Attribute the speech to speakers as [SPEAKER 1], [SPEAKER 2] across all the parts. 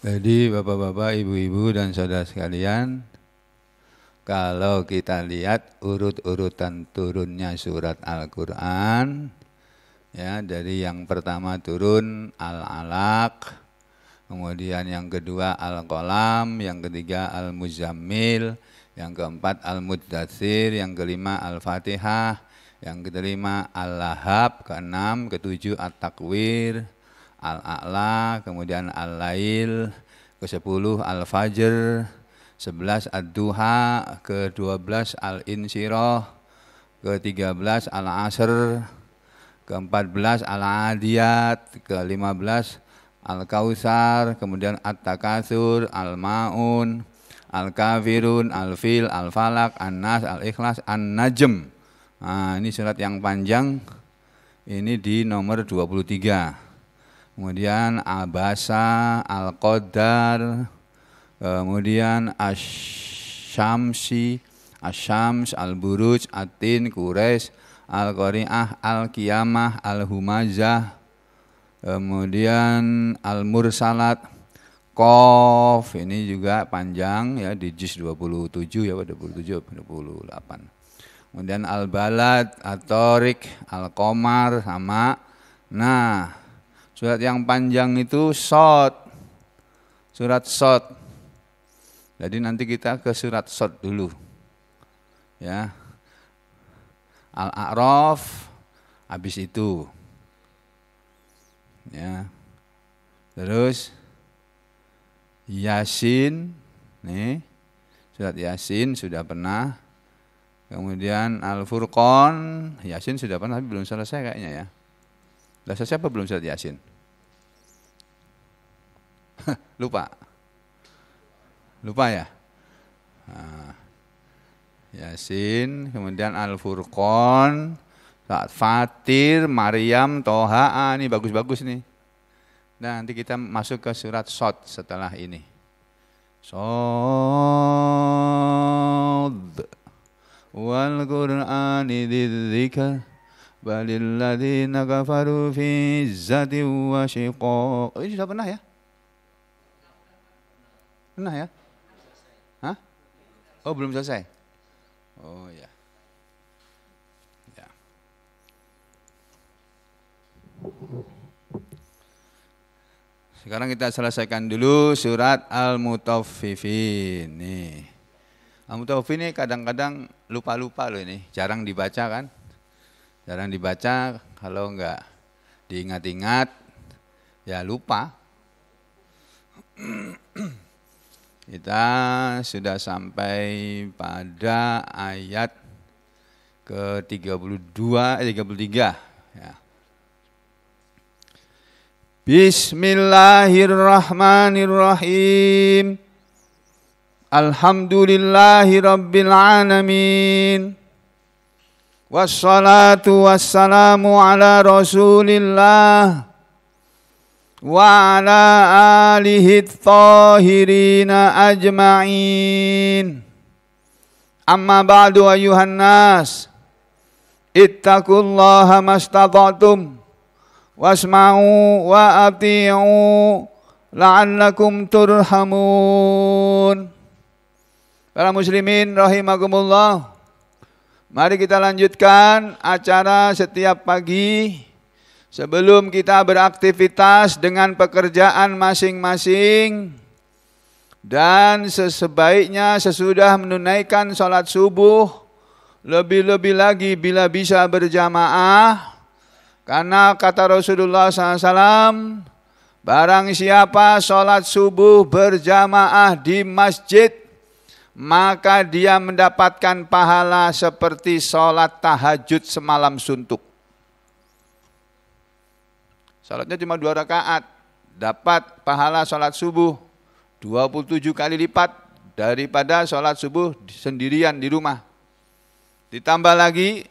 [SPEAKER 1] Jadi Bapak-bapak, Ibu-ibu dan Saudara sekalian, kalau kita lihat urut-urutan turunnya surat Al-Qur'an ya dari yang pertama turun Al-Alaq, kemudian yang kedua Al-Qalam, yang ketiga Al-Muzammil, yang keempat Al-Muddatsir, yang kelima Al-Fatihah, yang kelima Al-Lahab, keenam, ketujuh At-Takwir, Al-A'la, kemudian Al-Lail, ke-10 Al-Fajr, 11 Ad-Duha, ke-12 al Insiroh, ke-13 Al-Asr, ke-14 Al-Adiyat, ke-15 Al-Kausar, kemudian At-Takasur, Al-Ma'un, Al-Kafirun, Al-Fil, Al-Falak, An-Nas, Al-Ikhlas, An-Najm. Nah, ini surat yang panjang, ini di nomor 23 kemudian abasa, al-qadar, kemudian asyamsi, asyams, al-buruj, atin, kures, al-qari'ah, al kiamah al-humazah, kemudian al-mursalat, kof, ini juga panjang ya di juz 27 ya, 27, 28. Kemudian al-balad, atorik, al-komar, sama. Nah, Surat yang panjang itu Sot. Surat Sot. Jadi nanti kita ke surat Sot dulu. Ya. Al-A'raf habis itu. Ya. Terus Yasin nih surat Yasin sudah pernah. Kemudian Al-Furqan, Yasin sudah pernah tapi belum selesai kayaknya ya. Sudah selesai apa belum surat Yasin? Lupa. Lupa ya? Ah. Yasin, kemudian al Furqon Fatir, Maryam, Toha, ah, ini bagus-bagus nih. Nah, nanti kita masuk ke surat Sot setelah ini. Sod wal Qur'ani dzikr balil ladzina kafaru fi zati wa shiqaq. Oh, ini sudah pernah ya? Pernah ya? Hah? Oh belum selesai? Oh ya. Ya. Sekarang kita selesaikan dulu surat Al-Mutaffifin. Nih. Al-Mutaffifin ini kadang-kadang lupa-lupa loh ini, jarang dibaca kan? Jarang dibaca kalau enggak diingat-ingat ya lupa. Kita sudah sampai pada ayat ke-32 33 eh, ya. Bismillahirrahmanirrahim. Alhamdulillahi rabbil alamin. Wassalatu wassalamu ala Rasulillah وعلى آله الطاهرين أجمعين أما بعد أيها الناس اتقوا الله ما استطعتم واسمعوا وأطيعوا la'allakum turhamun Para muslimin rahimakumullah Mari kita lanjutkan acara setiap pagi Sebelum kita beraktivitas dengan pekerjaan masing-masing dan sebaiknya sesudah menunaikan sholat subuh lebih-lebih lagi bila bisa berjamaah karena kata Rasulullah SAW Barang siapa sholat subuh berjamaah di masjid Maka dia mendapatkan pahala seperti sholat tahajud semalam suntuk Salatnya cuma dua rakaat, dapat pahala salat subuh 27 kali lipat daripada salat subuh sendirian di rumah. Ditambah lagi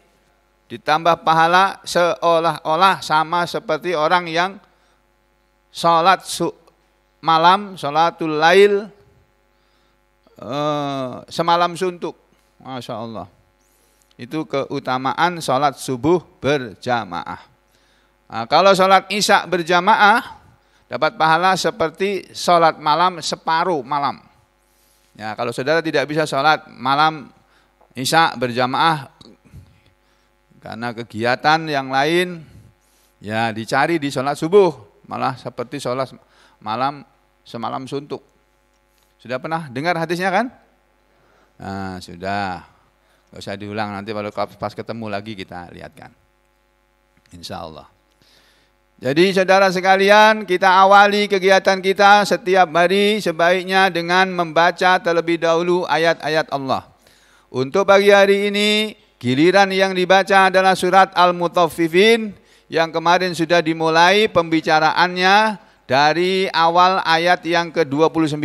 [SPEAKER 1] ditambah pahala seolah-olah sama seperti orang yang salat malam, salatul lail eh, semalam suntuk. Masya Allah. Itu keutamaan salat subuh berjamaah. Nah, kalau sholat isya berjamaah dapat pahala seperti sholat malam separuh malam. Ya, kalau saudara tidak bisa sholat malam isya berjamaah karena kegiatan yang lain, ya dicari di sholat subuh malah seperti sholat malam semalam suntuk. Sudah pernah dengar hadisnya kan? Nah, sudah. Gak usah diulang nanti kalau pas ketemu lagi kita lihatkan. Insya Allah. Jadi saudara sekalian, kita awali kegiatan kita setiap hari sebaiknya dengan membaca terlebih dahulu ayat-ayat Allah. Untuk pagi hari ini, giliran yang dibaca adalah surat Al-Mutaffifin yang kemarin sudah dimulai pembicaraannya dari awal ayat yang ke-29.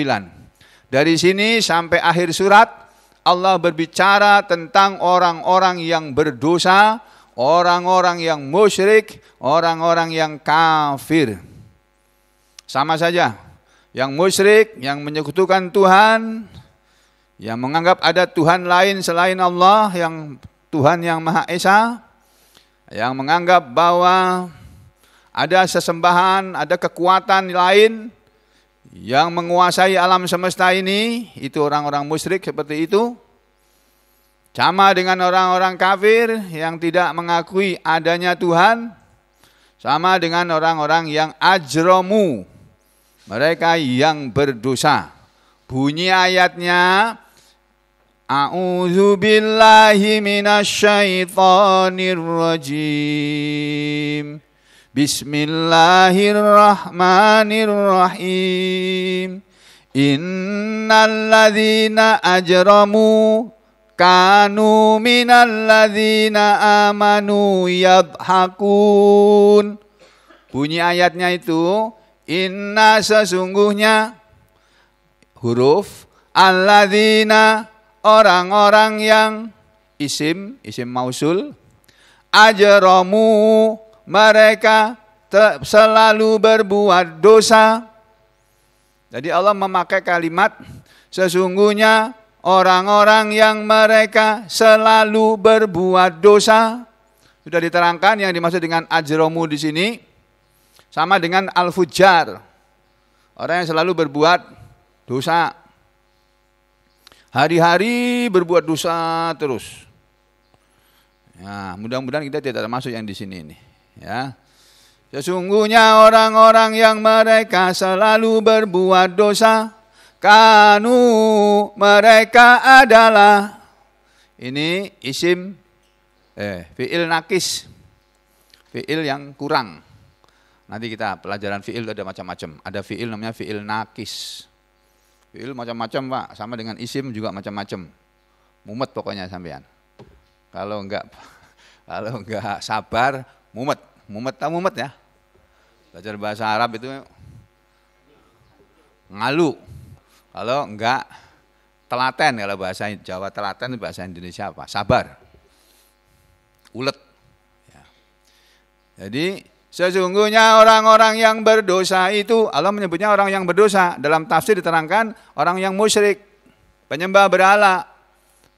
[SPEAKER 1] Dari sini sampai akhir surat Allah berbicara tentang orang-orang yang berdosa, orang-orang yang musyrik, orang-orang yang kafir. Sama saja, yang musyrik, yang menyekutukan Tuhan, yang menganggap ada Tuhan lain selain Allah, yang Tuhan yang Maha Esa, yang menganggap bahwa ada sesembahan, ada kekuatan lain yang menguasai alam semesta ini, itu orang-orang musyrik seperti itu. Sama dengan orang-orang kafir yang tidak mengakui adanya Tuhan, sama dengan orang-orang yang ajromu, mereka yang berdosa. Bunyi ayatnya, A'udzu billahi Bismillahirrahmanirrahim. Innal ladzina ajramu kanu minalladzina amanu yadhakun. Bunyi ayatnya itu inna sesungguhnya huruf alladzina orang-orang yang isim isim mausul ajaromu mereka selalu berbuat dosa. Jadi Allah memakai kalimat sesungguhnya orang-orang yang mereka selalu berbuat dosa. Sudah diterangkan yang dimaksud dengan ajromu di sini sama dengan al-fujar. Orang yang selalu berbuat dosa. Hari-hari berbuat dosa terus. Ya, mudah-mudahan kita tidak termasuk yang di sini ini, ya. Sesungguhnya orang-orang yang mereka selalu berbuat dosa Kanu mereka adalah ini isim eh fiil nakis. Fiil yang kurang. Nanti kita pelajaran fiil ada macam-macam. Ada fiil namanya fiil nakis. Fiil macam-macam, Pak. Sama dengan isim juga macam-macam. Mumet pokoknya sampean. Kalau enggak kalau enggak sabar, mumet. Mumet tak mumet ya? Belajar bahasa Arab itu ngalu. Kalau enggak telaten kalau bahasa Jawa telaten bahasa Indonesia apa? Sabar. Ulet. Ya. Jadi sesungguhnya orang-orang yang berdosa itu Allah menyebutnya orang yang berdosa. Dalam tafsir diterangkan orang yang musyrik, penyembah berhala,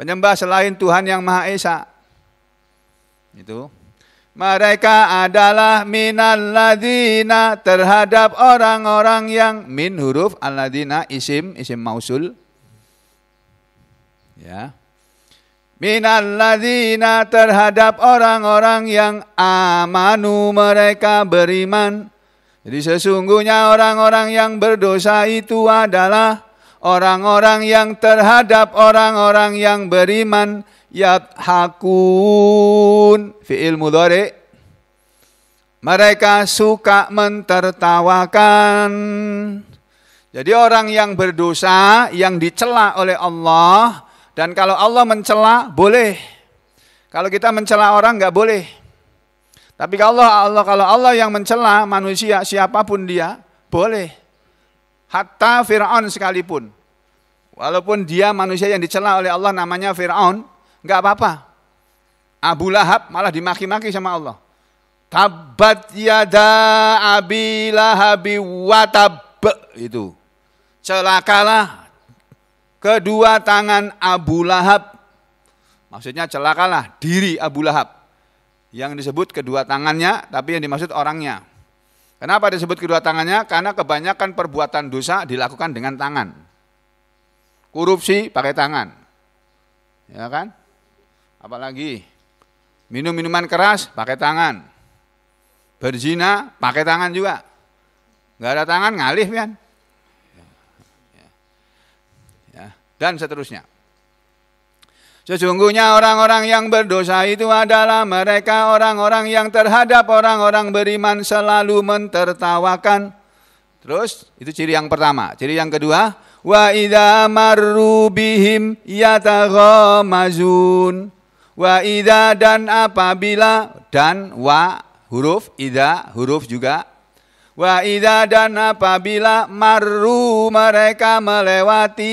[SPEAKER 1] penyembah selain Tuhan yang Maha Esa. Itu mereka adalah minal ladina terhadap orang-orang yang min huruf aladina isim isim mausul. Ya. Minal ladina terhadap orang-orang yang amanu mereka beriman. Jadi sesungguhnya orang-orang yang berdosa itu adalah orang-orang yang terhadap orang-orang yang beriman yadhakun fi'il mudhari mereka suka mentertawakan jadi orang yang berdosa yang dicela oleh Allah dan kalau Allah mencela boleh kalau kita mencela orang nggak boleh tapi kalau Allah, Allah kalau Allah yang mencela manusia siapapun dia boleh hatta Firaun sekalipun walaupun dia manusia yang dicela oleh Allah namanya Firaun nggak apa-apa. Abu Lahab malah dimaki-maki sama Allah. Tabat yada abi lahabi watab itu. Celakalah kedua tangan Abu Lahab. Maksudnya celakalah diri Abu Lahab. Yang disebut kedua tangannya, tapi yang dimaksud orangnya. Kenapa disebut kedua tangannya? Karena kebanyakan perbuatan dosa dilakukan dengan tangan. Korupsi pakai tangan. Ya kan? Apalagi minum minuman keras pakai tangan. Berzina pakai tangan juga. nggak ada tangan ngalih kan. Ya. Dan seterusnya. Sesungguhnya orang-orang yang berdosa itu adalah mereka orang-orang yang terhadap orang-orang beriman selalu mentertawakan. Terus itu ciri yang pertama. Ciri yang kedua, wa idza marru Wa ida dan apabila dan wa huruf ida huruf juga Wa ida dan apabila maru mereka melewati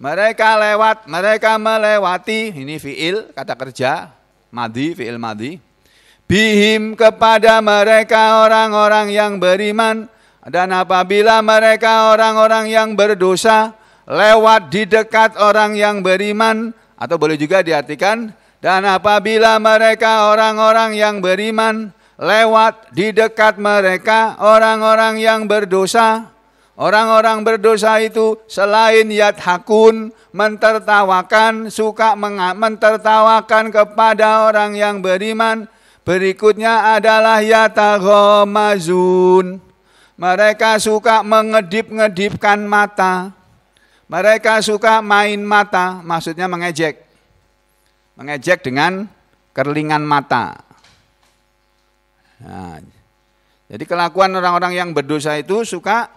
[SPEAKER 1] mereka lewat mereka melewati ini fiil kata kerja madi fiil madi bihim kepada mereka orang-orang yang beriman dan apabila mereka orang-orang yang berdosa lewat di dekat orang yang beriman atau boleh juga diartikan, dan apabila mereka orang-orang yang beriman lewat di dekat mereka orang-orang yang berdosa, orang-orang berdosa itu selain yathakun mentertawakan, suka mentertawakan kepada orang yang beriman, berikutnya adalah yataghomazun. Mereka suka mengedip-ngedipkan mata. Mereka suka main mata, maksudnya mengejek. Mengejek dengan kerlingan mata. Nah, jadi kelakuan orang-orang yang berdosa itu suka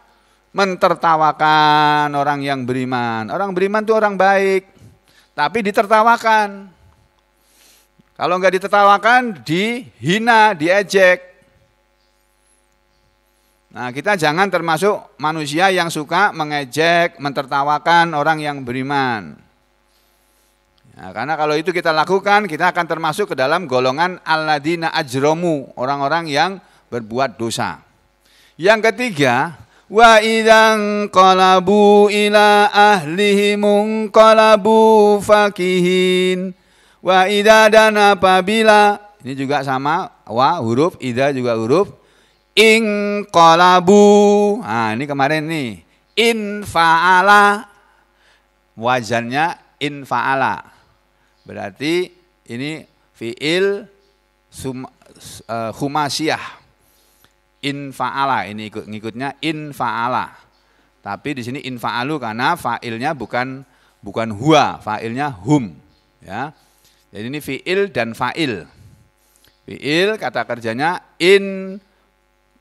[SPEAKER 1] mentertawakan orang yang beriman. Orang beriman itu orang baik, tapi ditertawakan. Kalau nggak ditertawakan, dihina, diejek. Nah, kita jangan termasuk manusia yang suka mengejek, mentertawakan orang yang beriman. Nah, karena kalau itu kita lakukan, kita akan termasuk ke dalam golongan alladina ajromu, orang-orang yang berbuat dosa. Yang ketiga, wa idang kolabu ila ahlihim kolabu fakihin. Wa idza dan apabila ini juga sama wa huruf ida juga huruf In kolabu. Nah, ini kemarin nih. In fa'ala. wajannya in fa'ala. Berarti ini fi'il sum, uh, e, humasiyah. In fa'ala. Ini ikut ngikutnya in fa'ala. Tapi di sini in fa'alu karena fa'ilnya bukan bukan huwa, fa'ilnya hum. Ya. Jadi ini fi'il dan fa'il. Fi'il kata kerjanya in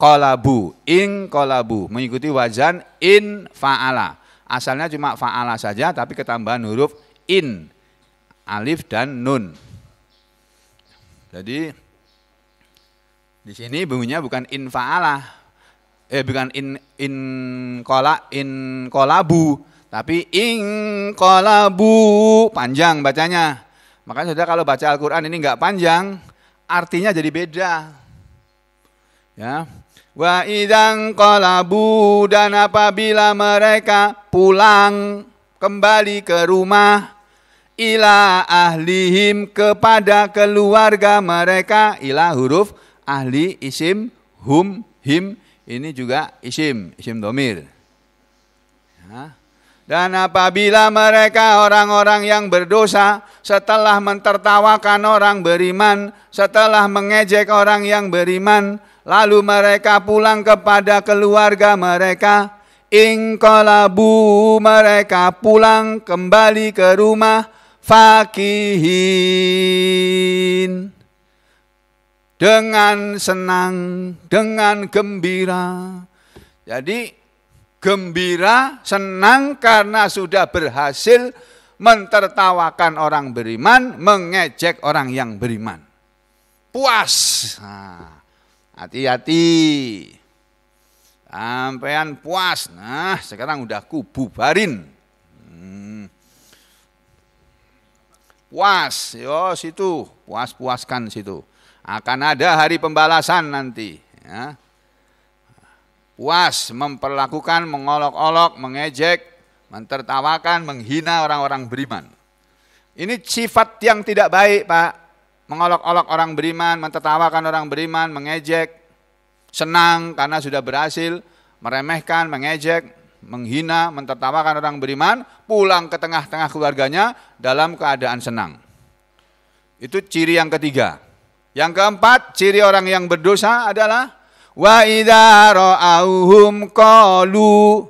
[SPEAKER 1] kolabu, ing kolabu, mengikuti wajan in faala. Asalnya cuma faala saja, tapi ketambahan huruf in, alif dan nun. Jadi di sini bunyinya bukan in faala, eh bukan in in kola in kolabu, tapi ing kolabu panjang bacanya. Makanya sudah kalau baca Al-Quran ini nggak panjang, artinya jadi beda. Ya, Wa idang kolabu dan apabila mereka pulang kembali ke rumah ila ahlihim kepada keluarga mereka ila huruf ahli isim hum him ini juga isim isim domir. Nah. Dan apabila mereka orang-orang yang berdosa setelah mentertawakan orang beriman, setelah mengejek orang yang beriman, lalu mereka pulang kepada keluarga mereka, ingkolabu mereka pulang kembali ke rumah fakihin. Dengan senang, dengan gembira. Jadi gembira, senang karena sudah berhasil mentertawakan orang beriman, mengejek orang yang beriman. Puas. Nah, hati-hati. Sampean puas. Nah, sekarang udah kububarin. Hmm. Puas, yo situ, puas-puaskan situ. Akan ada hari pembalasan nanti. Ya puas memperlakukan, mengolok-olok, mengejek, mentertawakan, menghina orang-orang beriman. Ini sifat yang tidak baik, Pak. Mengolok-olok orang beriman, mentertawakan orang beriman, mengejek, senang karena sudah berhasil, meremehkan, mengejek, menghina, mentertawakan orang beriman, pulang ke tengah-tengah keluarganya dalam keadaan senang. Itu ciri yang ketiga. Yang keempat, ciri orang yang berdosa adalah Wa idza ra'awhum qalu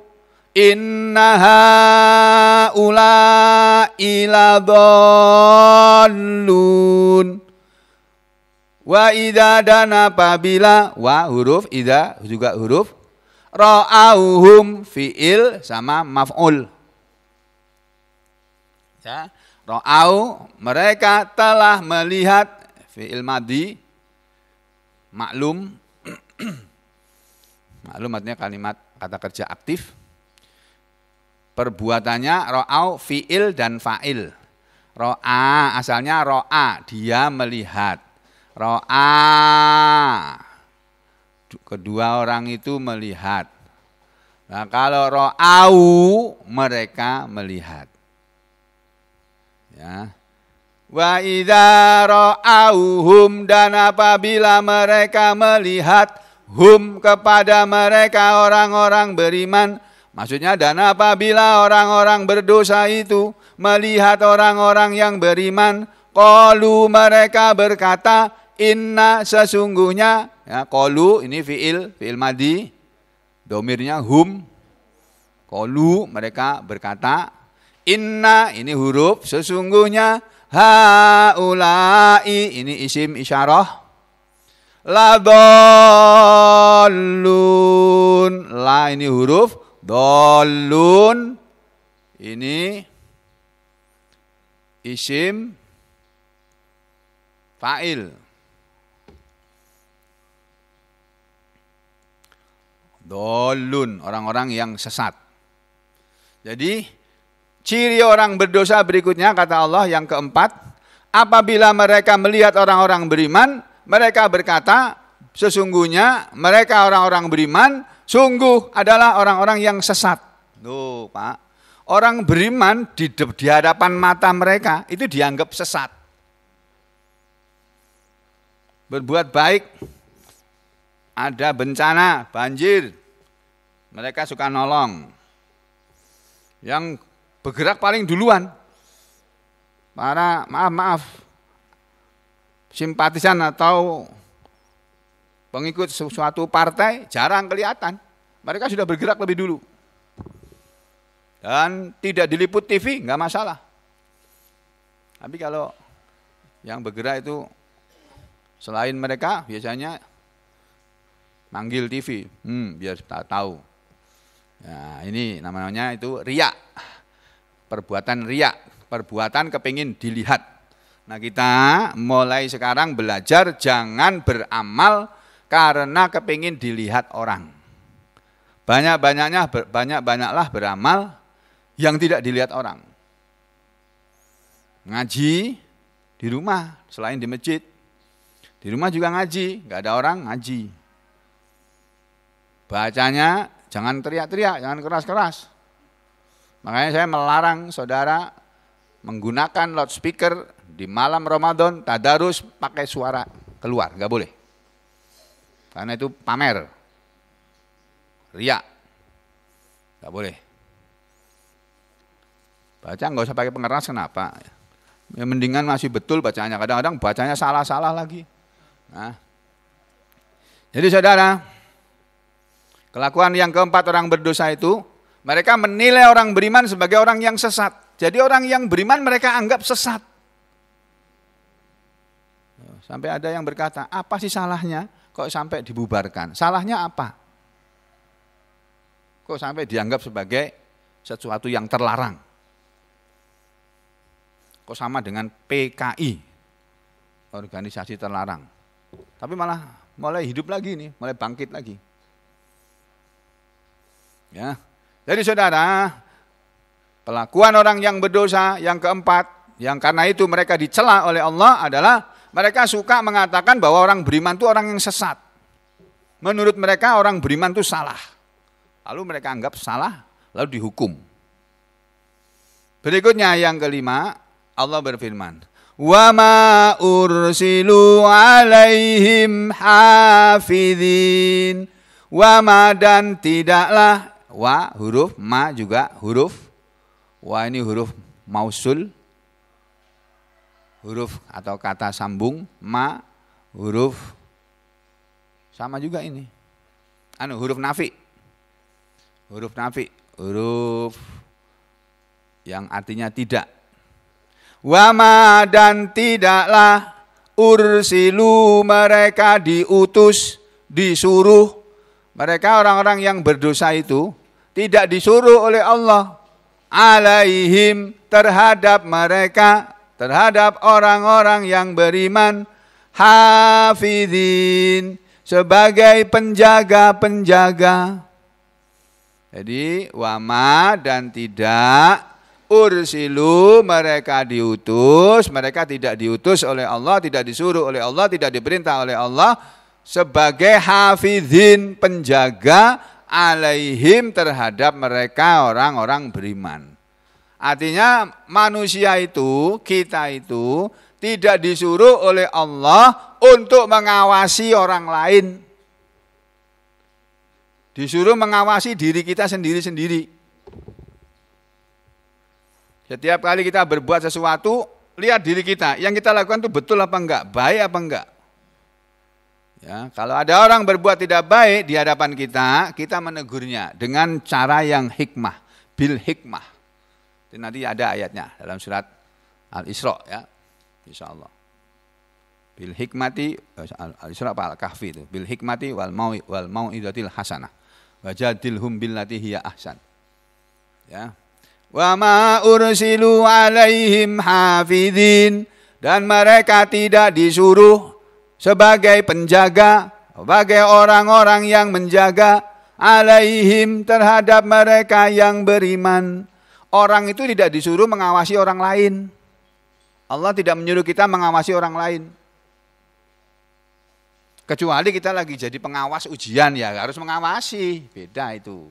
[SPEAKER 1] innaha ula iladallun wa idza dana pabila wa huruf idza juga huruf ra'awhum fi'il sama maf'ul ya ra'au mereka telah melihat fi'il madi maklum Maklum artinya kalimat kata kerja aktif. Perbuatannya ro'au fi'il dan fa'il. Ro'a asalnya ro'a, dia melihat. Ro'a kedua orang itu melihat. Nah, kalau ro'au mereka melihat. Ya. Wa idha ro'auhum dan apabila mereka melihat hum kepada mereka orang-orang beriman. Maksudnya dan apabila orang-orang berdosa itu melihat orang-orang yang beriman, kolu mereka berkata, inna sesungguhnya, ya, kolu ini fiil, fiil madi, domirnya hum, kolu mereka berkata, inna ini huruf, sesungguhnya, haulai ini isim isyarah, ladolun. La ini huruf dolun. Ini isim fa'il. Dolun, orang-orang yang sesat. Jadi ciri orang berdosa berikutnya kata Allah yang keempat, apabila mereka melihat orang-orang beriman mereka berkata, sesungguhnya mereka orang-orang beriman sungguh adalah orang-orang yang sesat. Tuh, Pak. Orang beriman di, di hadapan mata mereka itu dianggap sesat. Berbuat baik, ada bencana, banjir, mereka suka nolong. Yang bergerak paling duluan, para maaf maaf simpatisan atau pengikut suatu partai jarang kelihatan. Mereka sudah bergerak lebih dulu. Dan tidak diliput TV, nggak masalah. Tapi kalau yang bergerak itu selain mereka biasanya manggil TV, hmm, biar kita tahu. Nah, ini namanya itu riak, perbuatan riak, perbuatan kepingin dilihat. Nah kita mulai sekarang belajar jangan beramal karena kepingin dilihat orang. Banyak-banyaknya, banyak-banyaklah beramal yang tidak dilihat orang. Ngaji di rumah selain di masjid. Di rumah juga ngaji, nggak ada orang ngaji. Bacanya jangan teriak-teriak, jangan keras-keras. Makanya saya melarang saudara menggunakan loudspeaker di malam Ramadan tadarus pakai suara keluar, nggak boleh. Karena itu pamer. Ria. Nggak boleh. Baca nggak usah pakai pengeras kenapa? Ya, mendingan masih betul bacanya Kadang-kadang bacanya salah-salah lagi. Nah. Jadi saudara, kelakuan yang keempat orang berdosa itu, mereka menilai orang beriman sebagai orang yang sesat. Jadi orang yang beriman mereka anggap sesat. Sampai ada yang berkata, apa sih salahnya kok sampai dibubarkan? Salahnya apa? Kok sampai dianggap sebagai sesuatu yang terlarang? Kok sama dengan PKI, organisasi terlarang? Tapi malah mulai hidup lagi nih, mulai bangkit lagi. Ya. Jadi saudara, pelakuan orang yang berdosa yang keempat, yang karena itu mereka dicela oleh Allah adalah mereka suka mengatakan bahwa orang beriman itu orang yang sesat. Menurut mereka orang beriman itu salah. Lalu mereka anggap salah, lalu dihukum. Berikutnya yang kelima, Allah berfirman, "Wa ma ursilu 'alaihim hafizin." Wa ma dan tidaklah wa huruf ma juga huruf wa ini huruf mausul huruf atau kata sambung ma huruf sama juga ini. Anu huruf nafi. Huruf nafi, huruf yang artinya tidak. Wama dan tidaklah ursilu mereka diutus, disuruh. Mereka orang-orang yang berdosa itu tidak disuruh oleh Allah alaihim terhadap mereka terhadap orang-orang yang beriman hafidin sebagai penjaga-penjaga. Jadi wama dan tidak ursilu mereka diutus, mereka tidak diutus oleh Allah, tidak disuruh oleh Allah, tidak diperintah oleh Allah sebagai hafidhin penjaga alaihim terhadap mereka orang-orang beriman. Artinya manusia itu, kita itu tidak disuruh oleh Allah untuk mengawasi orang lain. Disuruh mengawasi diri kita sendiri-sendiri. Setiap kali kita berbuat sesuatu, lihat diri kita. Yang kita lakukan itu betul apa enggak, baik apa enggak. Ya, kalau ada orang berbuat tidak baik di hadapan kita, kita menegurnya dengan cara yang hikmah, bil hikmah Nanti ada ayatnya dalam surat Al-Isra ya. Insyaallah. Bil hikmati Al-Isra apa Al-Kahfi itu. Bil hikmati wal mau wal hasana hasanah. hum bil hiya ahsan. Ya. Wa ma ursilu alaihim hafidin dan mereka tidak disuruh sebagai penjaga, sebagai orang-orang yang menjaga alaihim terhadap mereka yang beriman orang itu tidak disuruh mengawasi orang lain. Allah tidak menyuruh kita mengawasi orang lain. Kecuali kita lagi jadi pengawas ujian ya, harus mengawasi. Beda itu.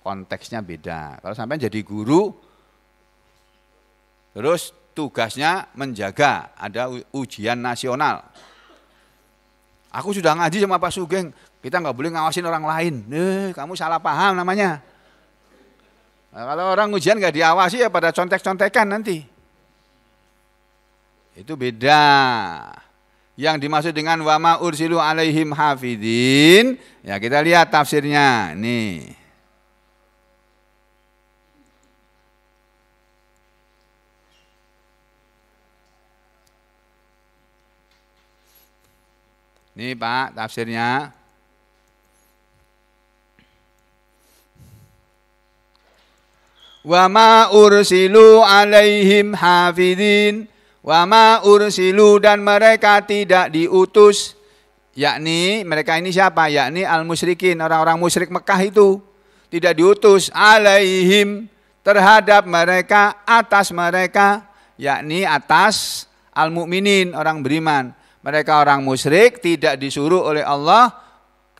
[SPEAKER 1] Konteksnya beda. Kalau sampai jadi guru, terus tugasnya menjaga ada ujian nasional. Aku sudah ngaji sama Pak Sugeng, kita nggak boleh ngawasin orang lain. Nih, kamu salah paham namanya. Nah, kalau orang ujian nggak diawasi ya pada contek-contekan nanti. Itu beda. Yang dimaksud dengan wama ursilu alaihim hafidin, ya kita lihat tafsirnya. Nih. Nih Pak tafsirnya. wa ma ursilu alaihim hafidin wa ma ursilu dan mereka tidak diutus yakni mereka ini siapa yakni al musyrikin orang-orang musyrik Mekah itu tidak diutus alaihim terhadap mereka atas mereka yakni atas al mukminin orang beriman mereka orang musyrik tidak disuruh oleh Allah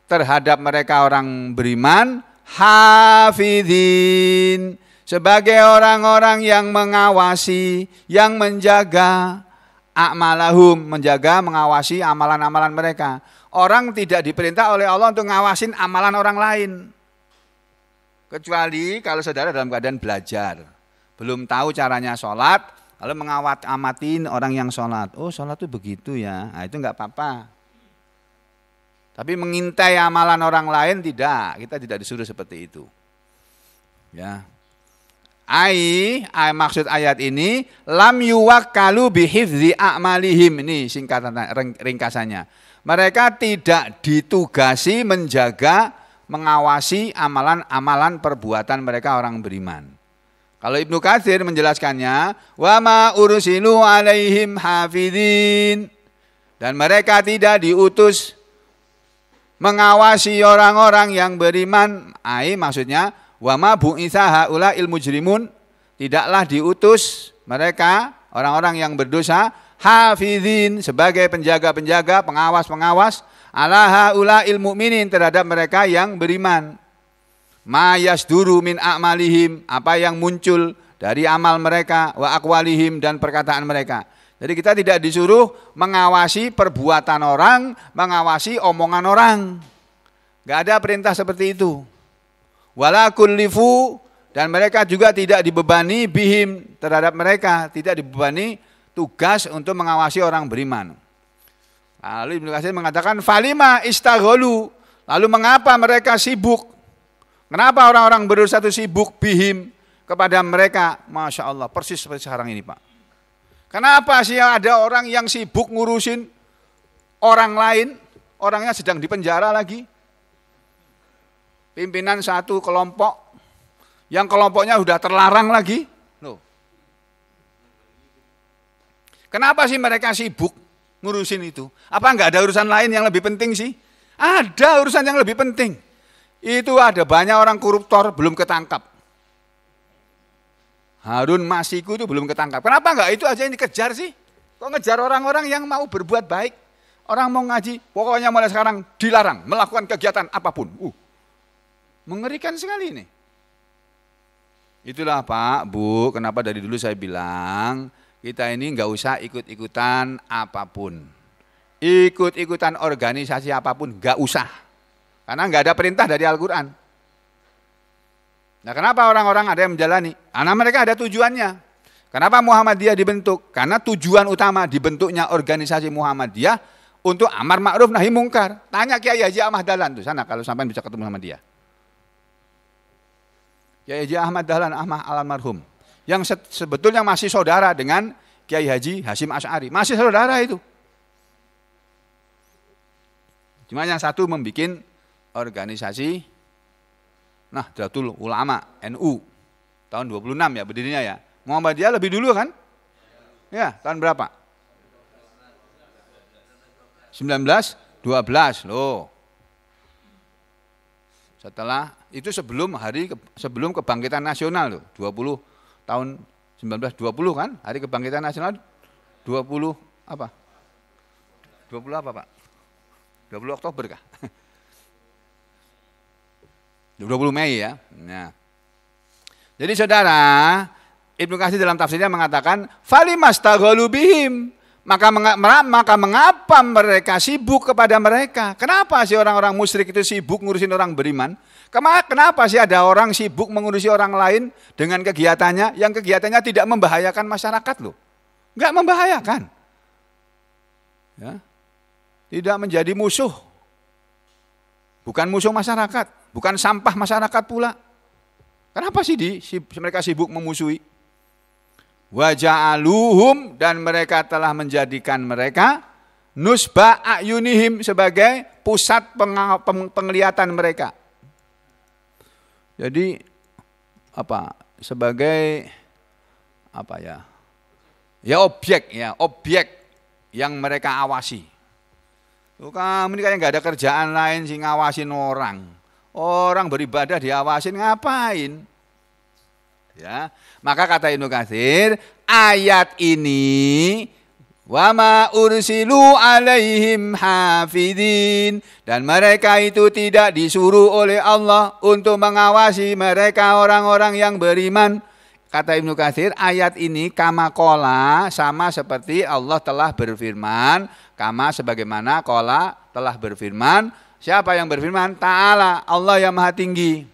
[SPEAKER 1] terhadap mereka orang beriman hafidin sebagai orang-orang yang mengawasi, yang menjaga amalahum, menjaga, mengawasi amalan-amalan mereka. Orang tidak diperintah oleh Allah untuk ngawasin amalan orang lain. Kecuali kalau saudara dalam keadaan belajar, belum tahu caranya sholat, lalu mengawat amatin orang yang sholat. Oh sholat itu begitu ya, nah, itu enggak apa-apa. Tapi mengintai amalan orang lain tidak, kita tidak disuruh seperti itu. Ya, Ai, ai maksud ayat ini lam yuwakkalu bihifzi a'malihim ini singkatan ringkasannya. Mereka tidak ditugasi menjaga mengawasi amalan-amalan perbuatan mereka orang beriman. Kalau Ibnu Katsir menjelaskannya, wa ma ursilu alaihim hafidin. Dan mereka tidak diutus mengawasi orang-orang yang beriman. Ai maksudnya Wa ma bu'itha ilmu mujrimun tidaklah diutus mereka orang-orang yang berdosa hafizin sebagai penjaga-penjaga, pengawas-pengawas ala ilmu minin terhadap mereka yang beriman. Ma yasduru min a'malihim, apa yang muncul dari amal mereka, wa akwalihim dan perkataan mereka. Jadi kita tidak disuruh mengawasi perbuatan orang, mengawasi omongan orang. Gak ada perintah seperti itu walakun lifu dan mereka juga tidak dibebani bihim terhadap mereka, tidak dibebani tugas untuk mengawasi orang beriman. Lalu Ibnu Katsir mengatakan falima istagholu. Lalu mengapa mereka sibuk? Kenapa orang-orang berdosa itu sibuk bihim kepada mereka? Masya Allah, persis seperti sekarang ini Pak. Kenapa sih ada orang yang sibuk ngurusin orang lain, orangnya sedang di penjara lagi, pimpinan satu kelompok yang kelompoknya sudah terlarang lagi. Loh. Kenapa sih mereka sibuk ngurusin itu? Apa enggak ada urusan lain yang lebih penting sih? Ada urusan yang lebih penting. Itu ada banyak orang koruptor belum ketangkap. Harun Masiku itu belum ketangkap. Kenapa enggak itu aja yang dikejar sih? Kok ngejar orang-orang yang mau berbuat baik? Orang mau ngaji, pokoknya mulai sekarang dilarang melakukan kegiatan apapun. Uh, Mengerikan sekali ini. Itulah Pak, Bu, kenapa dari dulu saya bilang kita ini nggak usah ikut-ikutan apapun. Ikut-ikutan organisasi apapun nggak usah. Karena nggak ada perintah dari Al-Quran. Nah kenapa orang-orang ada yang menjalani? Karena mereka ada tujuannya. Kenapa Muhammadiyah dibentuk? Karena tujuan utama dibentuknya organisasi Muhammadiyah untuk amar ma'ruf nahi mungkar. Tanya Kiai Haji Ahmad Dahlan tuh sana kalau sampai bisa ketemu sama dia. Kiai Haji Ahmad Dahlan Ahmad almarhum yang sebetulnya masih saudara dengan Kiai Haji Hasim Asy'ari. Masih saudara itu. Cuma yang satu membuat organisasi nah datul Ulama NU tahun 26 ya berdirinya ya. dia lebih dulu kan? Ya, tahun berapa? 1912 loh. Setelah itu sebelum hari sebelum kebangkitan nasional loh, 20 tahun 1920 kan, hari kebangkitan nasional 20 apa? 20 apa, Pak? 20 Oktober kah? 20 Mei ya. Nah. Jadi saudara, Ibnu Kasir dalam tafsirnya mengatakan, "Falimastaghalu bihim." Maka, maka mengapa mereka sibuk kepada mereka? Kenapa sih orang-orang musyrik itu sibuk ngurusin orang beriman? Kenapa sih ada orang sibuk mengurusi orang lain dengan kegiatannya yang kegiatannya tidak membahayakan masyarakat loh? Enggak membahayakan. Ya. Tidak menjadi musuh. Bukan musuh masyarakat, bukan sampah masyarakat pula. Kenapa sih di, mereka sibuk memusuhi? Waja'aluhum dan mereka telah menjadikan mereka nusba ayunihim sebagai pusat penglihatan mereka. Jadi apa sebagai apa ya? Ya objek ya, objek yang mereka awasi. Tuh kamu ini kayak nggak ada kerjaan lain sih ngawasin orang. Orang beribadah diawasin ngapain? Ya. Maka kata Ibnu Katsir, ayat ini Wama ursilu alaihim hafidin dan mereka itu tidak disuruh oleh Allah untuk mengawasi mereka orang-orang yang beriman. Kata Ibnu Katsir, ayat ini kama kola sama seperti Allah telah berfirman, kama sebagaimana kola telah berfirman. Siapa yang berfirman? Ta'ala, Allah yang maha tinggi.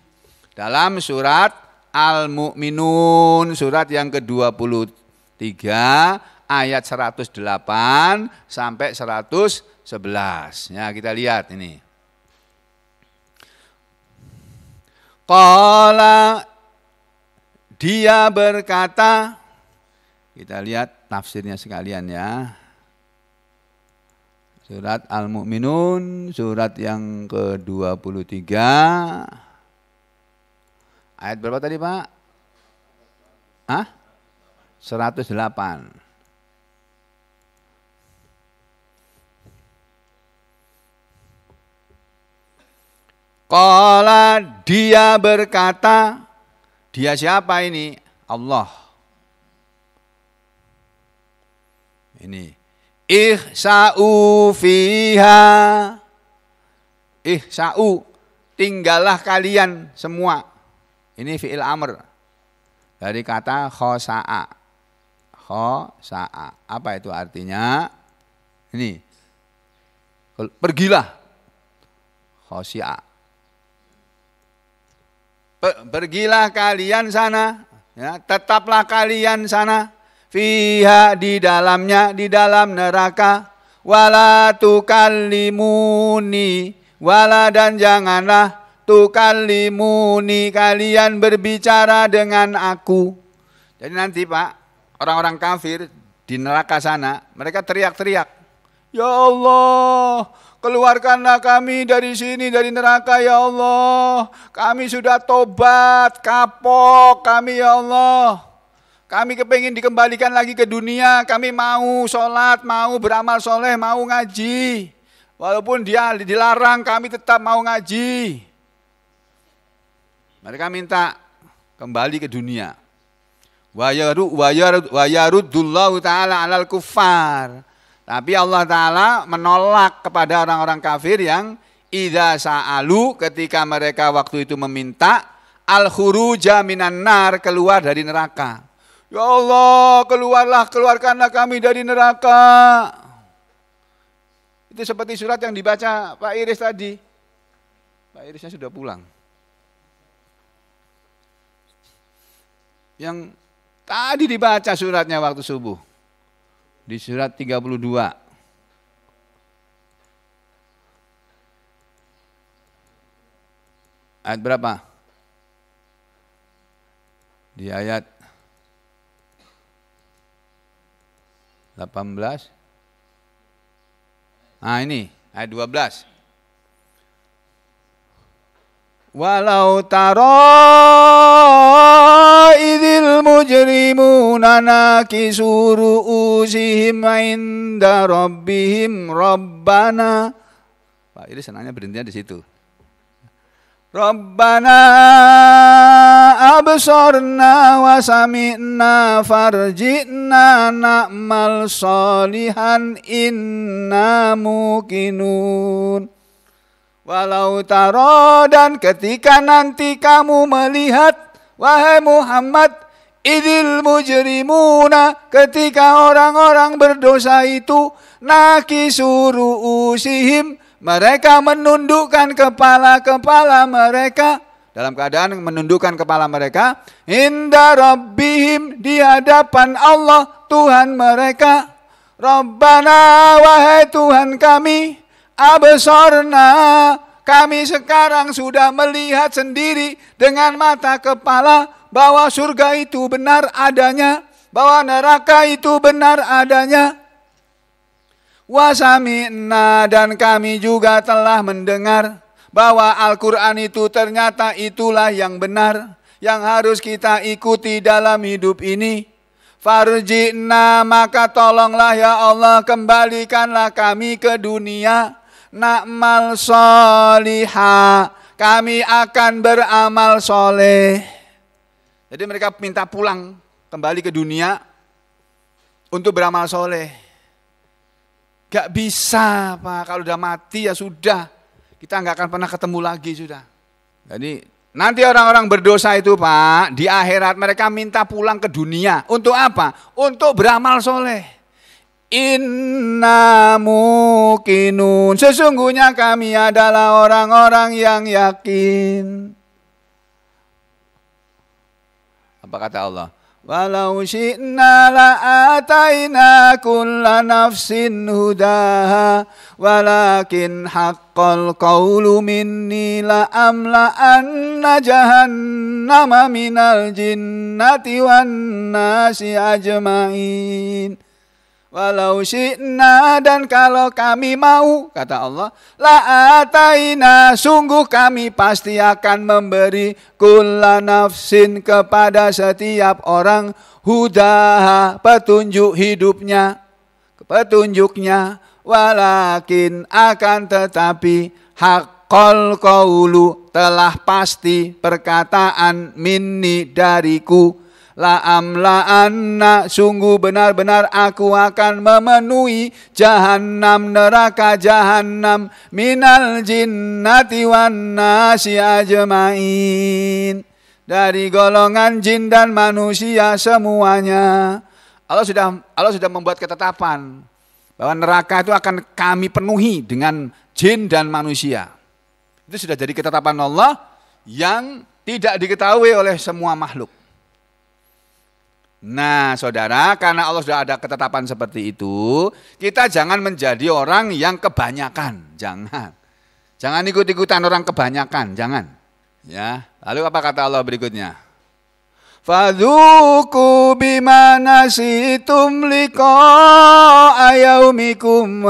[SPEAKER 1] Dalam surat Al-Mu'minun surat yang ke-23 ayat 108 sampai 111. Ya, kita lihat ini. Qala dia berkata kita lihat tafsirnya sekalian ya. Surat Al-Mu'minun, surat yang ke-23 Ayat berapa tadi Pak? Hah? 108. Kala dia berkata, dia siapa ini? Allah. Ini. Ihsa'u fiha. Ihsa'u. Tinggallah kalian semua ini fi'il amr. Dari kata khosa'a. Khosa'a. Apa itu artinya? Ini. Pergilah. Khosi'a. Pergilah kalian sana. Ya, tetaplah kalian sana. Fiha di dalamnya, di dalam neraka. Wala tukallimuni. Wala dan janganlah tukalimuni kalian berbicara dengan aku. Jadi nanti Pak, orang-orang kafir di neraka sana, mereka teriak-teriak. Ya Allah, keluarkanlah kami dari sini, dari neraka ya Allah. Kami sudah tobat, kapok kami ya Allah. Kami kepingin dikembalikan lagi ke dunia, kami mau sholat, mau beramal soleh, mau ngaji. Walaupun dia dilarang, kami tetap mau ngaji. Mereka minta kembali ke dunia. ta'ala alal kufar. Tapi Allah Ta'ala menolak kepada orang-orang kafir yang Ida sa'alu ketika mereka waktu itu meminta al khuruja minan nar keluar dari neraka. Ya Allah, keluarlah, keluarkanlah kami dari neraka. Itu seperti surat yang dibaca Pak Iris tadi. Pak Irisnya sudah pulang. yang tadi dibaca suratnya waktu subuh. Di surat 32. Ayat berapa? Di ayat 18. Nah ini ayat 12. Walau taruh المجرمون ناكسوا رؤوسهم عند ربهم ربنا Pak Iris senangnya berhentinya di situ. Rabbana absorna wa sami'na farji'na na'mal salihan inna mukinun. Walau taro dan ketika nanti kamu melihat, wahai Muhammad, Idil mujrimuna ketika orang-orang berdosa itu naki suru usihim mereka menundukkan kepala-kepala mereka dalam keadaan menundukkan kepala mereka inda rabbihim di hadapan Allah Tuhan mereka Rabbana wahai Tuhan kami abesorna kami sekarang sudah melihat sendiri dengan mata kepala bahwa surga itu benar adanya, bahwa neraka itu benar adanya. Wasami'na dan kami juga telah mendengar bahwa Al-Quran itu ternyata itulah yang benar, yang harus kita ikuti dalam hidup ini. Farji'na maka tolonglah ya Allah kembalikanlah kami ke dunia. Na'mal soliha, kami akan beramal soleh. Jadi mereka minta pulang kembali ke dunia untuk beramal soleh. Gak bisa Pak, kalau udah mati ya sudah. Kita nggak akan pernah ketemu lagi sudah. Jadi nanti orang-orang berdosa itu Pak, di akhirat mereka minta pulang ke dunia. Untuk apa? Untuk beramal soleh. Inna mukinun. Sesungguhnya kami adalah orang-orang yang yakin. Apa kata Allah? Walau syi'na la'atayna kulla nafsin hudaha Walakin haqqal qawlu minni la'amla'anna jahannama minal jinnati wan nasi ajma'in Walau syi'na dan kalau kami mau, kata Allah, la'ataina, sungguh kami pasti akan memberi kulla nafsin kepada setiap orang hudaha, petunjuk hidupnya, petunjuknya, walakin akan tetapi hakol kaulu telah pasti perkataan minni dariku La amla'anna sungguh benar-benar aku akan memenuhi jahanam neraka jahanam minal jinnati wan nasi ajmain. Dari golongan jin dan manusia semuanya. Allah sudah Allah sudah membuat ketetapan bahwa neraka itu akan kami penuhi dengan jin dan manusia. Itu sudah jadi ketetapan Allah yang tidak diketahui oleh semua makhluk. Nah, saudara, karena Allah sudah ada ketetapan seperti itu, kita jangan menjadi orang yang kebanyakan. Jangan. Jangan ikut-ikutan orang kebanyakan, jangan. Ya. Lalu apa kata Allah berikutnya? Fadzuku situm liko ayau mikum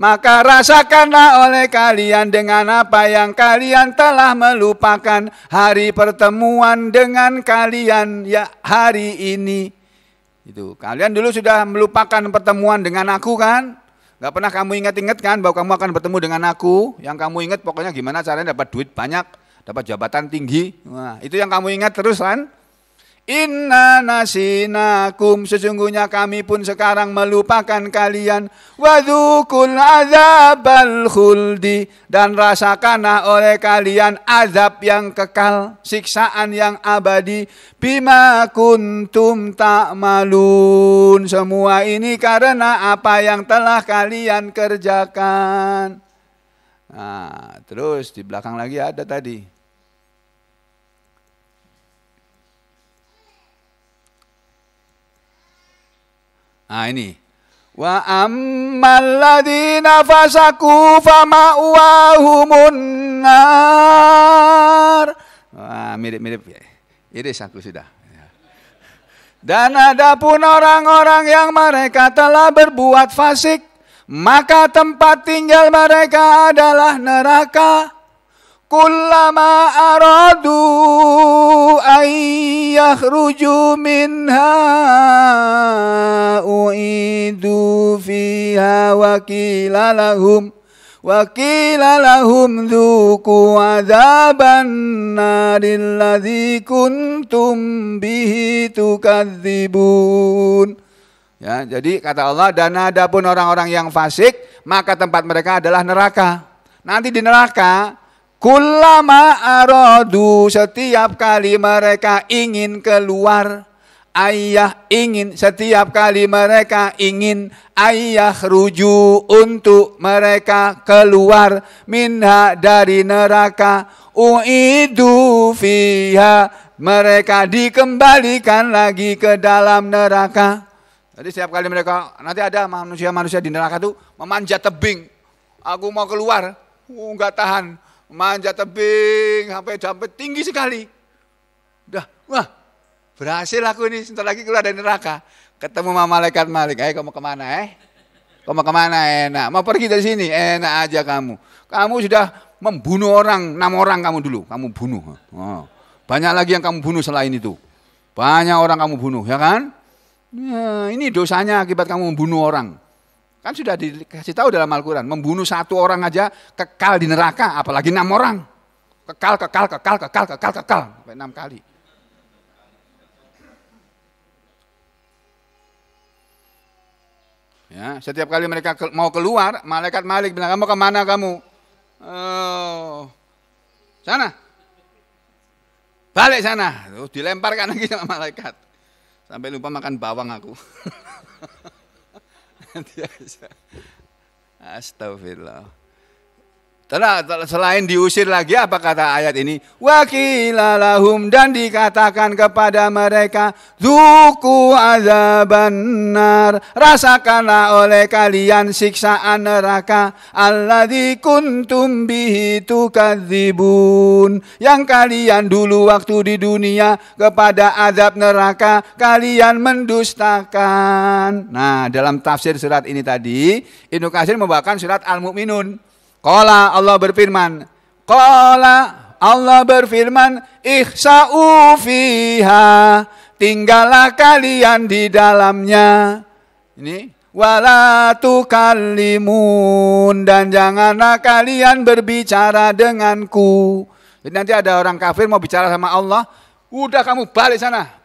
[SPEAKER 1] maka rasakanlah oleh kalian dengan apa yang kalian telah melupakan hari pertemuan dengan kalian ya hari ini. Itu. Kalian dulu sudah melupakan pertemuan dengan aku kan? Gak pernah kamu ingat-ingat kan bahwa kamu akan bertemu dengan aku. Yang kamu ingat pokoknya gimana caranya dapat duit banyak, dapat jabatan tinggi. Nah, itu yang kamu ingat terus kan? Inna nasinakum sesungguhnya kami pun sekarang melupakan kalian wadzukul azabal khuldi dan rasakanlah oleh kalian azab yang kekal siksaan yang abadi bima kuntum tak malun semua ini karena apa yang telah kalian kerjakan Nah, terus di belakang lagi ada tadi Nah ini. Wa ammal ladina fasaku fama'wahumun nar. Wah, mirip-mirip ya. Iris aku sudah. Ya. Dan adapun orang-orang yang mereka telah berbuat fasik, maka tempat tinggal mereka adalah neraka kullama aradu an yakhruju minha uidu fiha wa qila lahum wa qila lahum dhuku adzaban naril ladzi kuntum bihi tukadzibun Ya, jadi kata Allah dan adapun orang-orang yang fasik maka tempat mereka adalah neraka. Nanti di neraka Kulama aradu setiap kali mereka ingin keluar ayah ingin setiap kali mereka ingin ayah ruju untuk mereka keluar minha dari neraka uidu fiha mereka dikembalikan lagi ke dalam neraka jadi setiap kali mereka nanti ada manusia-manusia di neraka tuh memanjat tebing aku mau keluar uh, nggak uh, tahan manjat tebing sampai sampai tinggi sekali. Dah, wah berhasil aku ini sebentar lagi keluar dari neraka. Ketemu sama malaikat Malik, eh kamu kemana eh? Kamu kemana enak? Mau pergi dari sini enak aja kamu. Kamu sudah membunuh orang, enam orang kamu dulu, kamu bunuh. Oh. Banyak lagi yang kamu bunuh selain itu. Banyak orang kamu bunuh, ya kan? Ya, ini dosanya akibat kamu membunuh orang. Kan sudah dikasih tahu dalam Al-Quran, membunuh satu orang aja kekal di neraka, apalagi enam orang. Kekal, kekal, kekal, kekal, kekal, kekal, sampai enam kali. Ya, setiap kali mereka ke, mau keluar, malaikat Malik bilang, kamu kemana kamu? Oh, sana. Balik sana. Tuh, dilemparkan lagi sama malaikat. Sampai lupa makan bawang aku. nanti aja. Astagfirullah. Selain diusir lagi apa kata ayat ini? Wakilalahum dan dikatakan kepada mereka, Zuku azabannar, rasakanlah oleh kalian siksaan neraka, alladzi kuntum bihitu tukadzibun. Yang kalian dulu waktu di dunia kepada azab neraka, kalian mendustakan. Nah, dalam tafsir surat ini tadi, Ibnu Katsir membawakan surat Al-Mu'minun Kola Allah berfirman, kola Allah berfirman, ikhsa'u fiha, tinggallah kalian di dalamnya. Ini, wala dan janganlah kalian berbicara denganku. Jadi nanti ada orang kafir mau bicara sama Allah, udah kamu balik sana.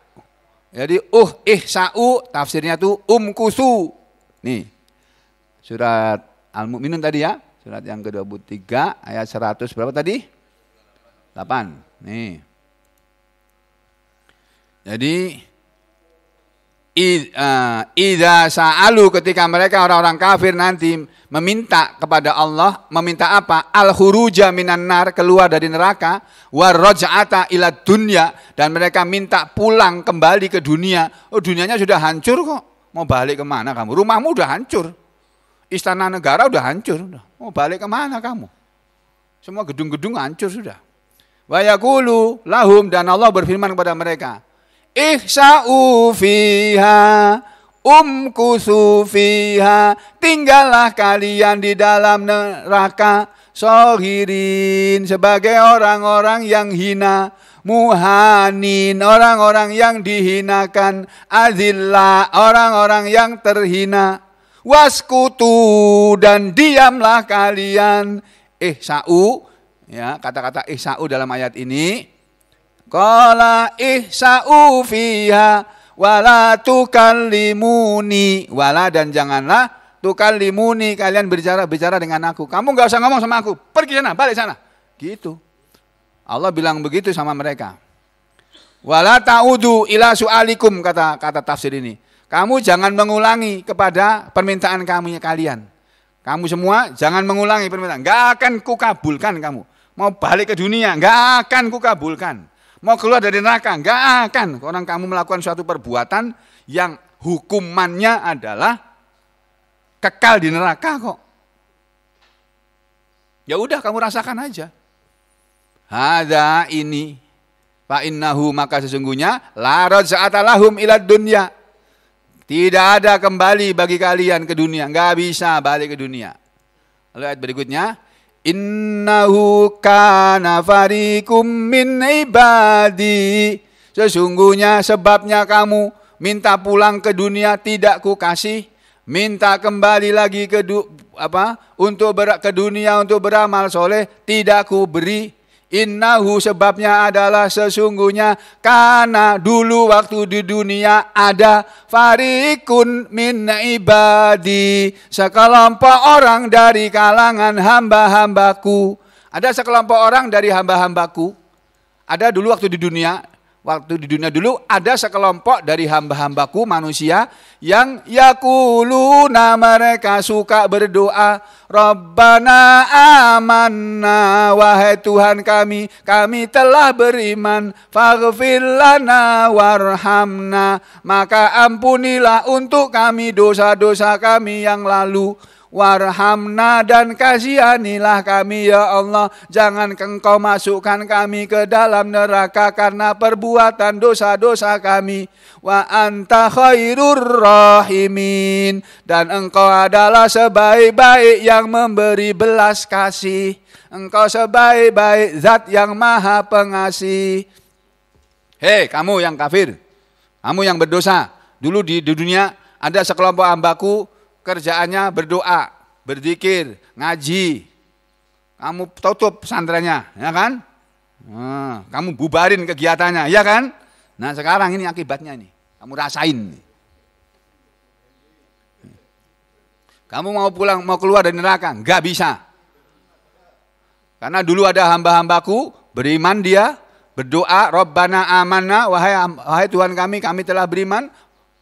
[SPEAKER 1] Jadi uh ihsa'u tafsirnya tuh umkusu. Nih. Surat Al-Mu'minun tadi ya. Surat yang ke-23 ayat 100 berapa tadi? 8. Nih. Jadi Ida eh, sa'alu ketika mereka orang-orang kafir nanti meminta kepada Allah, meminta apa? Al-huruja minan nar, keluar dari neraka, warroja'ata ila dunya, dan mereka minta pulang kembali ke dunia. Oh dunianya sudah hancur kok, mau balik kemana kamu? Rumahmu sudah hancur, istana negara sudah hancur. Udah. Mau balik kemana kamu? Semua gedung-gedung hancur sudah. Wayakulu lahum dan Allah berfirman kepada mereka. Ihsa'u fiha umkusu fiha tinggallah kalian di dalam neraka sohirin sebagai orang-orang yang hina muhanin orang-orang yang dihinakan azillah orang-orang yang terhina waskutu dan diamlah kalian Eh sa'u, ya kata-kata eh sau dalam ayat ini qala eh, sa'u fiha wala tukallimuni wala dan janganlah tukallimuni kalian berbicara bicara dengan aku kamu nggak usah ngomong sama aku pergi sana balik sana gitu Allah bilang begitu sama mereka wala ta'udu ila su'alikum kata kata tafsir ini kamu jangan mengulangi kepada permintaan kami ya kalian. Kamu semua jangan mengulangi permintaan. Gak akan kukabulkan kamu. Mau balik ke dunia, gak akan kukabulkan. Mau keluar dari neraka, gak akan. Orang kamu melakukan suatu perbuatan yang hukumannya adalah kekal di neraka kok. Ya udah kamu rasakan aja. Hada ini Pak innahu maka sesungguhnya saat sa'atalahum ilad dunya. Tidak ada kembali bagi kalian ke dunia, nggak bisa balik ke dunia. Lalu ayat berikutnya, Innahu kana farikum min ibadi. Sesungguhnya sebabnya kamu minta pulang ke dunia tidak ku kasih, minta kembali lagi ke apa untuk ber, ke dunia untuk beramal soleh tidak ku beri. Innahu sebabnya adalah sesungguhnya karena dulu waktu di dunia ada farikun min ibadi sekelompok orang dari kalangan hamba-hambaku. Ada sekelompok orang dari hamba-hambaku. Ada dulu waktu di dunia waktu di dunia dulu ada sekelompok dari hamba-hambaku manusia yang yakuluna mereka suka berdoa Rabbana amanna wahai Tuhan kami kami telah beriman faghfirlana warhamna maka ampunilah untuk kami dosa-dosa kami yang lalu warhamna dan kasihanilah kami ya Allah. Jangan engkau masukkan kami ke dalam neraka karena perbuatan dosa-dosa kami. Wa anta khairur rahimin. Dan engkau adalah sebaik-baik yang memberi belas kasih. Engkau sebaik-baik zat yang maha pengasih. Hei kamu yang kafir, kamu yang berdosa. Dulu di, di dunia ada sekelompok ambaku kerjaannya berdoa, berzikir, ngaji. Kamu tutup pesantrennya, ya kan? Nah, kamu bubarin kegiatannya, ya kan? Nah sekarang ini akibatnya ini, kamu rasain. Kamu mau pulang, mau keluar dari neraka? Enggak bisa. Karena dulu ada hamba-hambaku, beriman dia, berdoa, Robbana amanna, wahai, wahai Tuhan kami, kami telah beriman,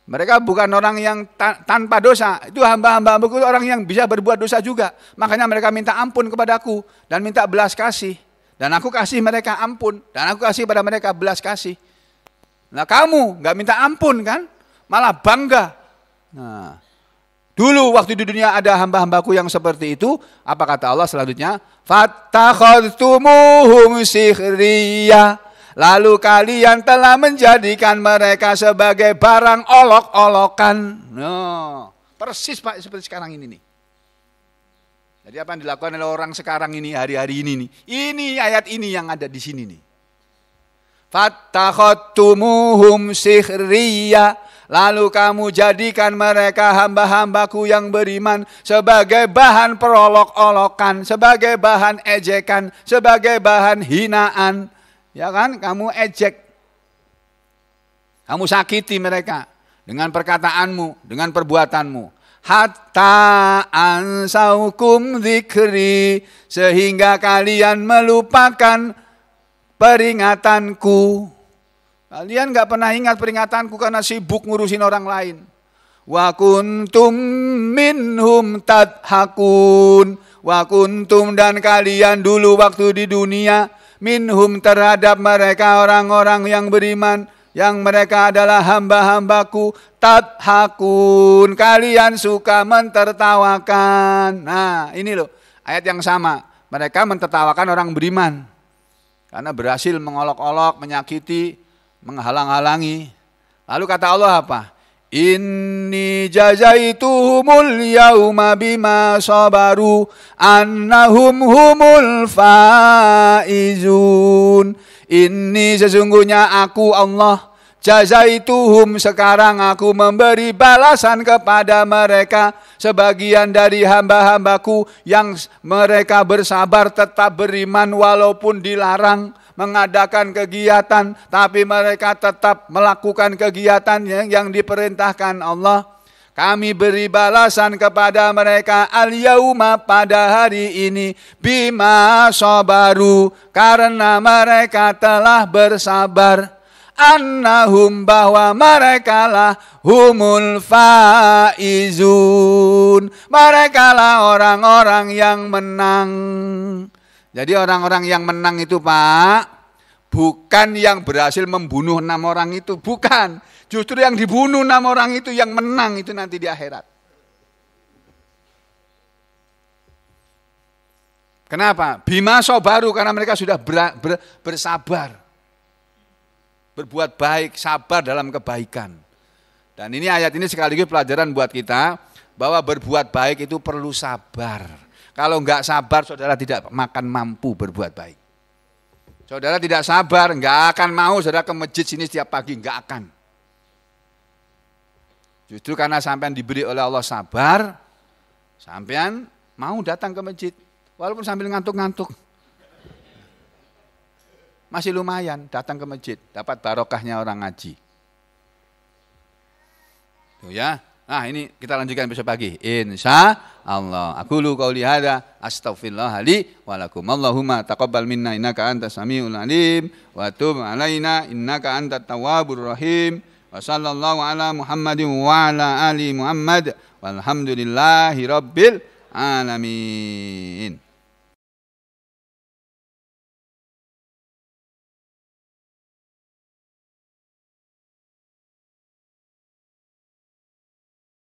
[SPEAKER 1] mereka bukan orang yang ta tanpa dosa. Itu hamba hamba -hamba orang yang bisa berbuat dosa juga. Makanya mereka minta ampun kepadaku dan minta belas kasih. Dan aku kasih mereka ampun dan aku kasih pada mereka belas kasih. Nah kamu nggak minta ampun kan? Malah bangga. Nah, dulu waktu di dunia ada hamba-hambaku yang seperti itu. Apa kata Allah selanjutnya? Fattakhadtumuhum sihriyah. Lalu kalian telah menjadikan mereka sebagai barang olok-olokan. No. Persis Pak seperti sekarang ini nih. Jadi apa yang dilakukan oleh orang sekarang ini hari-hari ini nih. Ini ayat ini yang ada di sini nih. sihriya. Lalu kamu jadikan mereka hamba-hambaku yang beriman sebagai bahan perolok-olokan, sebagai bahan ejekan, sebagai bahan hinaan. Ya kan? Kamu ejek. Kamu sakiti mereka dengan perkataanmu, dengan perbuatanmu. Hatta ansaukum dikri sehingga kalian melupakan peringatanku. Kalian nggak pernah ingat peringatanku karena sibuk ngurusin orang lain. Wa kuntum minhum tadhakun. Wa kuntum dan kalian dulu waktu di dunia minhum terhadap mereka orang-orang yang beriman yang mereka adalah hamba-hambaku tadhakun kalian suka mentertawakan nah ini loh ayat yang sama mereka mentertawakan orang beriman karena berhasil mengolok-olok menyakiti menghalang-halangi lalu kata Allah apa Inni jazaituhumul yauma bima sabaru annahum humul faizun. Ini sesungguhnya aku Allah Jazaituhum sekarang aku memberi balasan kepada mereka sebagian dari hamba-hambaku yang mereka bersabar tetap beriman walaupun dilarang mengadakan kegiatan, tapi mereka tetap melakukan kegiatan yang, yang diperintahkan Allah. Kami beri balasan kepada mereka al-yauma pada hari ini bima sabaru karena mereka telah bersabar annahum bahwa mereka lah humul faizun mereka lah orang-orang yang menang jadi orang-orang yang menang itu Pak, bukan yang berhasil membunuh enam orang itu, bukan. Justru yang dibunuh enam orang itu yang menang itu nanti di akhirat. Kenapa? Bima so baru karena mereka sudah ber, ber, bersabar. Berbuat baik, sabar dalam kebaikan. Dan ini ayat ini sekaligus pelajaran buat kita bahwa berbuat baik itu perlu sabar. Kalau enggak sabar, saudara tidak makan mampu berbuat baik. Saudara tidak sabar, enggak akan mau saudara ke masjid sini setiap pagi, enggak akan. Justru karena sampean diberi oleh Allah sabar, sampean mau datang ke masjid, walaupun sambil ngantuk-ngantuk. Masih lumayan datang ke masjid, dapat barokahnya orang ngaji. Tuh ya. Nah ini kita lanjutkan besok pagi. Insya Allah. Aku lu kau lihada. Astaghfirullah li. Walakum Allahumma taqabbal minna innaka anta sami'ul alim. Wa tub alaina ka anta tawabur rahim. Wa sallallahu ala muhammadin wa ala ali muhammad. Walhamdulillahi rabbil alamin.